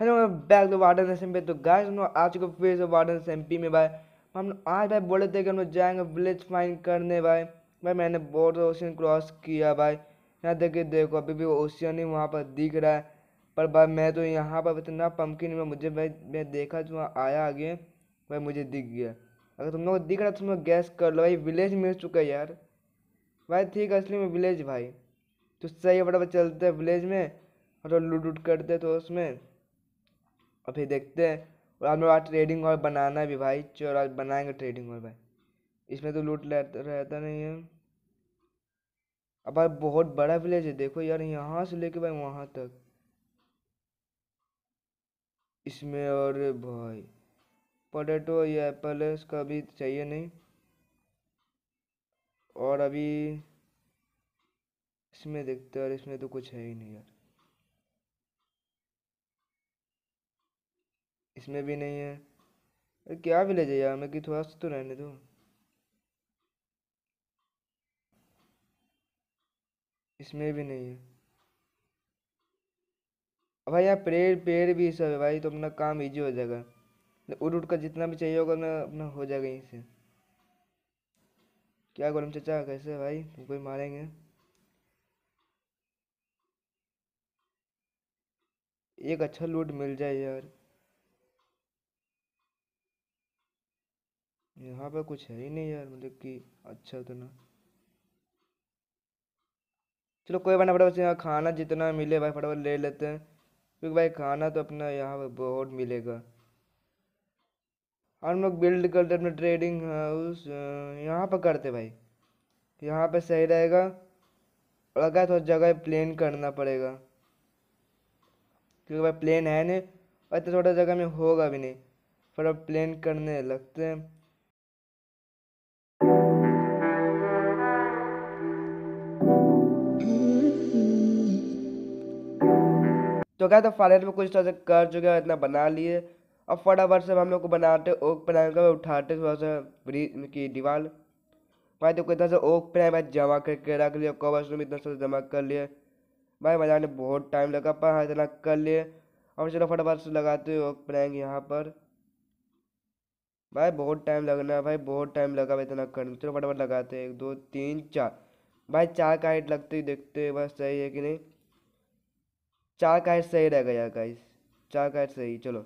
hello back to warden एस पे तो गाय हम लोग आज को फिर से वार्डन एस में भाई हम लोग आज भाई बोले थे कि हम लोग जाएंगे विलेज फाइन करने भाई भाई मैंने बहुत ओशियन क्रॉस किया भाई यहाँ देखिए देखो अभी भी ओशियन ही वहाँ पर दिख रहा है पर भाई मैं तो यहाँ पर इतना पंखी में मुझे भाई मैं देखा जो तो वहाँ आया आगे भाई मुझे दिख गया अगर तुम लोग दिख रहा है तो तुम लोग गैस कर लो भाई विलेज मिल चुका है यार भाई ठीक है असली में विलेज भाई तो सही है बड़ा चलते हैं विलेज में और लूट उट करते तो उसमें और फिर देखते हैं और हम लोग आज ट्रेडिंग और बनाना भी भाई चलो आज बनाएंगे ट्रेडिंग और भाई इसमें तो लूट रहता नहीं है अब भाई बहुत बड़ा विलेज है देखो यार यहाँ से लेके भाई वहाँ तक इसमें और भाई पोटेटो या एप्पल है उसका अभी चाहिए नहीं और अभी इसमें देखते हैं और इसमें तो कुछ है ही नहीं यार इसमें भी नहीं है अरे क्या विलेज है यार मैं कि थोड़ा सा तो रहने दो इसमें भी नहीं है अब भाई यहाँ पेड़ पेड़ भी सब है भाई तो अपना काम इजी हो जाएगा उड़ उड़ का जितना भी चाहिए होगा अपना अपना हो जाएगा यहीं से क्या गोलम चचा कैसे भाई तुमको ही मारेंगे एक अच्छा लूट मिल जाए यार यहाँ पे कुछ है ही नहीं यार मतलब कि अच्छा उतना चलो कोई बात ना फटाफट यहाँ खाना जितना मिले भाई फटाफट ले लेते हैं क्योंकि भाई खाना तो अपना यहाँ पर बहुत मिलेगा हम लोग बिल्ड करते अपना ट्रेडिंग हाउस यहाँ पर करते भाई यहाँ पर सही रहेगा और अगर थोड़ा तो जगह प्लेन करना पड़ेगा क्योंकि भाई प्लेन है नहीं और इतना थोड़ा जगह में होगा भी नहीं थोड़ा प्लेन करने लगते हैं तो क्या तो फाइनल में कुछ थोड़ा सा कर चुके हैं इतना बना लिए अब फटाफट से हम लोग को बनाते ओक प्राइम का उठाते थोड़ा सा ब्रिज की दीवार भाई देखो इतना सा ओक प्राइम भाई जमा करके रख लिया कवर्स में इतना सा जमा कर लिए भाई बनाने बहुत टाइम लगा पर हाँ इतना कर लिए और चलो फटाफट से लगाते हुए ओक प्राइम यहाँ पर भाई बहुत टाइम लगना है भाई बहुत टाइम लगा इतना करने चलो फटाफट लगाते एक दो तीन चार भाई चार का हाइट लगते ही देखते बस सही है कि नहीं चार का सही रह गया गाइस चार का सही चलो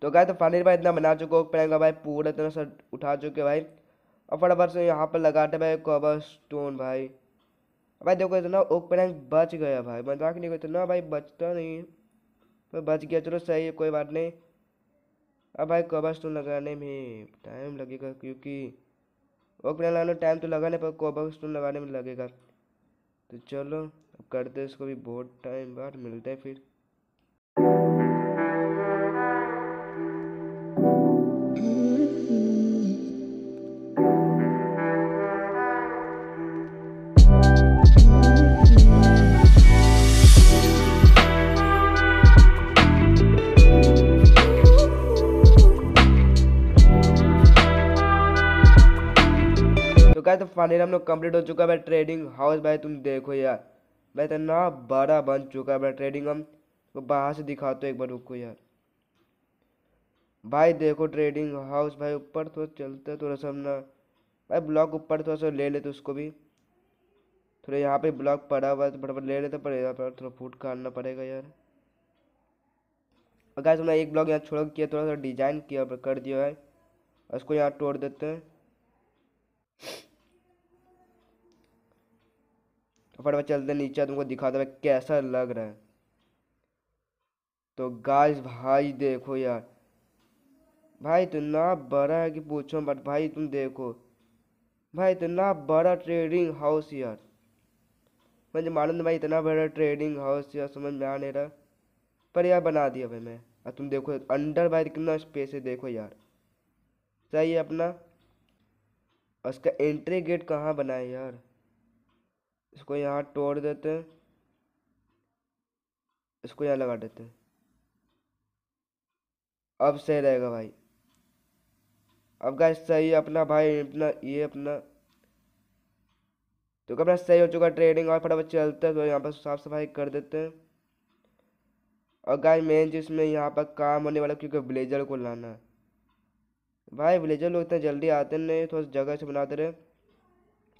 तो गाय तो फाइनली भाई इतना बना चुके हो प्रैंक भाई पूरा इतना सर उठा चुके भाई और फटाफट से यहाँ पर लगाते भाई कवर स्टोन भाई भाई देखो इतना ओपनिंग बच गया भाई मजाक नहीं कर ना भाई बचता नहीं है बच गया चलो सही है कोई बात नहीं अब भाई कवर स्टोन तो लगाने में टाइम लगेगा क्योंकि ओपनिंग लगाने टाइम तो लगाने पर कवर स्टोन तो लगाने में लगेगा तो चलो अब करते इसको भी बहुत टाइम बाद मिलते हैं फिर चुका है तो फाइनली हम लोग कंप्लीट हो चुका है भाई ट्रेडिंग हाउस भाई तुम देखो यार भाई इतना बड़ा बन चुका है भाई ट्रेडिंग हम तो बाहर से दिखा तो एक बार रुको यार भाई देखो ट्रेडिंग हाउस भाई ऊपर थोड़ा तो चलते थोड़ा तो सा ना भाई ब्लॉक ऊपर थोड़ा सा ले लेते तो उसको भी थोड़ा यहाँ पे ब्लॉक पड़ा हुआ तो बड़ा ले लेते पड़ेगा पर थोड़ा फूट काटना पड़ेगा यार अगर तुमने एक ब्लॉक यहाँ छोड़ किया थोड़ा सा डिजाइन किया कर दिया है उसको यहाँ तोड़ देते हैं फटाफट चलते नीचे तुमको दिखाता है कैसा लग रहा है तो गाय भाई देखो यार भाई तो ना बड़ा है कि पूछो बट भाई तुम देखो भाई इतना बड़ा ट्रेडिंग हाउस यार मुझे मालूम भाई इतना बड़ा ट्रेडिंग हाउस यार समझ में आ नहीं रहा पर यार बना दिया भाई मैं और तुम देखो अंडर भाई कितना स्पेस है देखो यार सही है अपना उसका एंट्री गेट कहाँ बना है यार इसको यहाँ तोड़ देते हैं इसको यहाँ लगा देते हैं अब सही रहेगा भाई अब गाय सही अपना भाई अपना ये अपना तो अपना सही हो चुका ट्रेडिंग और फटाफट चलते हैं तो यहाँ पर साफ सफाई कर देते हैं और गाय मेन चीज़ में यहाँ पर काम होने वाला क्योंकि ब्लेजर को लाना है भाई ब्लेजर लोग इतना जल्दी आते नहीं थोड़ा जगह से बनाते रहे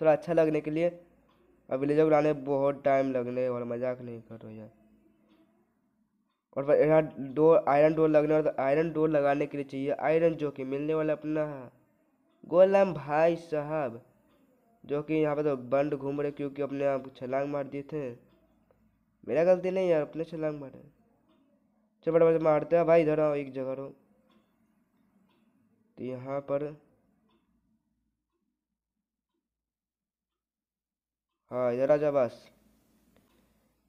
थोड़ा अच्छा लगने के लिए अब विलेजर को लाने बहुत टाइम लगने और मजाक नहीं कर रहे यार और यहाँ डोर आयरन डोर लगने और आयरन डोर लगाने के लिए चाहिए आयरन जो कि मिलने वाला अपना है गोलम भाई साहब जो कि यहाँ पर तो बंद घूम रहे क्योंकि अपने आप छलांग मार दिए थे मेरा गलती नहीं यार अपने छलांग मारे चल बड़े बड़े मारते हैं भाई इधर आओ एक जगह रहो तो यहाँ पर हाँ इधर आजा बस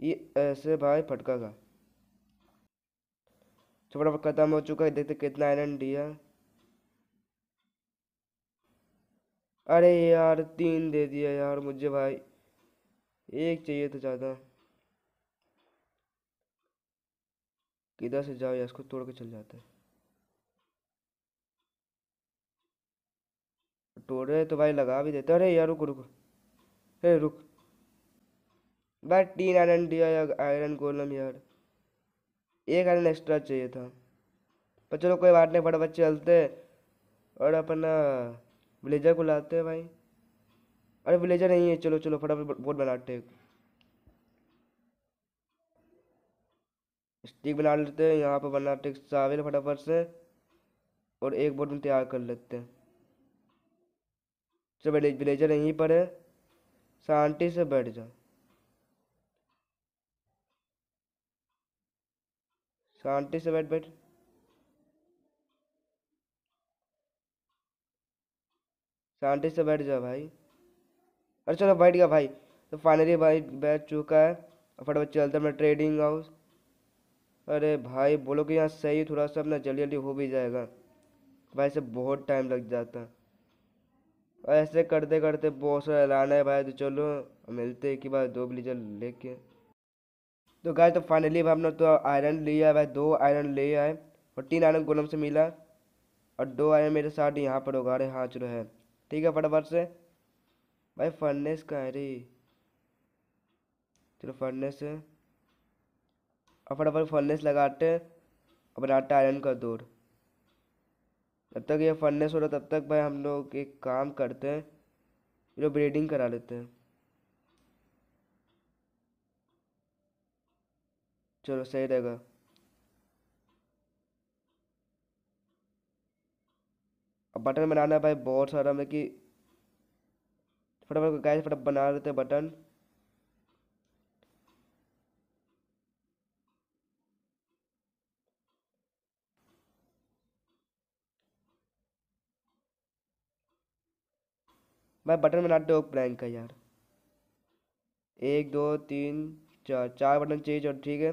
ये ऐसे भाई फटका का छोटा खत्म हो चुका है देखते कितना आयरन दिया अरे यार तीन दे दिया यार मुझे भाई एक चाहिए तो ज़्यादा किधर से जाओ यार इसको तोड़ के चल जाते तोड़ रहे तो भाई लगा भी देते अरे यार रुक रुक अरे रुक बट तीन आयरन दिया आयरन गोलम यार एक आयरन एक्स्ट्रा चाहिए था पर चलो कोई बात नहीं फटाफट चलते और अपना विलेजर को लाते हैं भाई अरे विलेजर नहीं है चलो चलो फटाफट बोर्ड बनाते हैं स्टिक बना लेते हैं यहाँ पर बनाते साविल फटाफट से और एक बोर्ड में तैयार कर लेते हैं चलो विलेजर यहीं पर है शांति से बैठ जाओ शांति से बैठ बैठ शांति से बैठ जाओ भाई अरे चलो बैठ गया भाई तो फाइनली भाई बैठ चुका है फटाफट चलते अपना ट्रेडिंग हाउस अरे भाई बोलो कि यहाँ सही थोड़ा सा अपना जल्दी जल्दी हो भी जाएगा भाई से बहुत टाइम लग जाता और ऐसे करते करते बहुत सारा ऐलान है भाई तो चलो मिलते हैं कि भाई दो ब्लीजर लेके तो गाय तो फाइनली भाई हमने तो आयरन लिया भाई दो आयरन लिया आए और तीन आयरन गोलम से मिला और दो आयरन मेरे साथ यहाँ पर होगा अरे हाँ चलो है ठीक है फटाफट से भाई फर्नेस का है रे चलो फर्नेस है और फटाफट फर्नेस लगाते और बनाते आयरन का दूर जब तक ये फर्नेस हो रहा तब तक भाई हम लोग एक काम करते हैं ब्रीडिंग करा लेते हैं चलो सही रहेगा अब बटन बनाना है भाई बहुत सारा मतलब कि फटाफट गाय फटाफट बना लेते बटन भाई बटन बनाते हो प्लैंक का यार एक दो तीन चार चार बटन चाहिए और ठीक है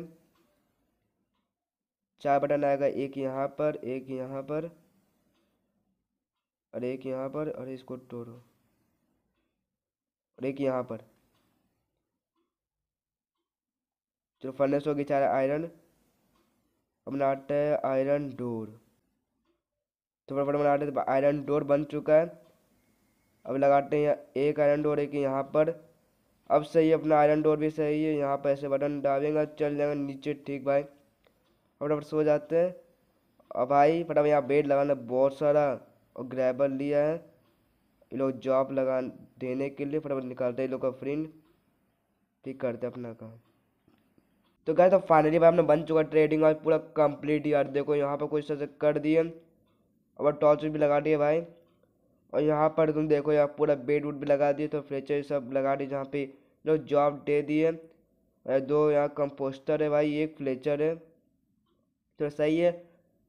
चार बटन आएगा एक यहाँ पर एक यहाँ पर और एक यहाँ पर और इसको तोड़ो और एक यहाँ पर चलो फर्नेस हो गया चार आयरन अब बनाते हैं आयरन डोर तो फटाफट बनाते हैं आयरन तो डोर बन चुका है अब लगाते हैं एक आयरन डोर एक यहाँ पर अब सही अपना आयरन डोर भी सही है यहाँ पर ऐसे बटन डालेंगे चल जाएगा नीचे ठीक भाई फटाफट सो जाते हैं और भाई फटाफट यहाँ बेड लगाना बहुत सारा और ग्रैबर लिया है ये लोग जॉब लगा देने के लिए फटाफट निकालते हैं ये लोग का फ्रेंड ठीक करते हैं अपना काम तो गए तो फाइनली भाई हमने बन चुका ट्रेडिंग और पूरा कंप्लीट यार देखो यहाँ पर कुछ तरह कर दिए और टॉर्च भी लगा दिए भाई और यहाँ पर तुम देखो यहाँ पूरा बेड वूड भी लगा दिए तो फ्लेचर सब लगा दिए जहाँ पे लोग जॉब दे दिए दो यहाँ कंपोस्टर है भाई एक फ्लेचर है तो सही है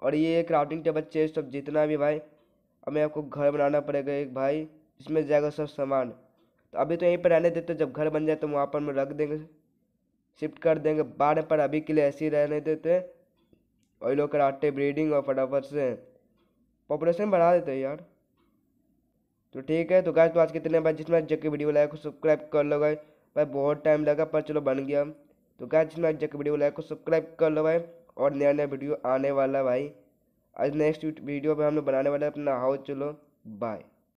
और ये क्राफ्टिंग टेबल चेस्ट सब जितना भी भाई हमें आपको घर बनाना पड़ेगा एक भाई इसमें जाएगा सब सामान तो अभी तो यहीं पर रहने देते जब घर बन जाए तो वहाँ पर हम रख देंगे शिफ्ट कर देंगे बाढ़ पर अभी के लिए ऐसे ही रहने देते और लोग कराटे ब्रीडिंग और फटाफट से पॉपुलेशन बढ़ा देते हैं यार तो ठीक है तो गाय तो आज कितने बार जिसमें की वीडियो लाइक को सब्सक्राइब कर लो भाई भाई बहुत टाइम लगा पर चलो बन गया तो गाय जिसमें की वीडियो लाइक को सब्सक्राइब कर लो भाई और नया नया वीडियो आने वाला भाई आज नेक्स्ट वीडियो पे हम लोग बनाने वाले अपना हाउस चलो बाय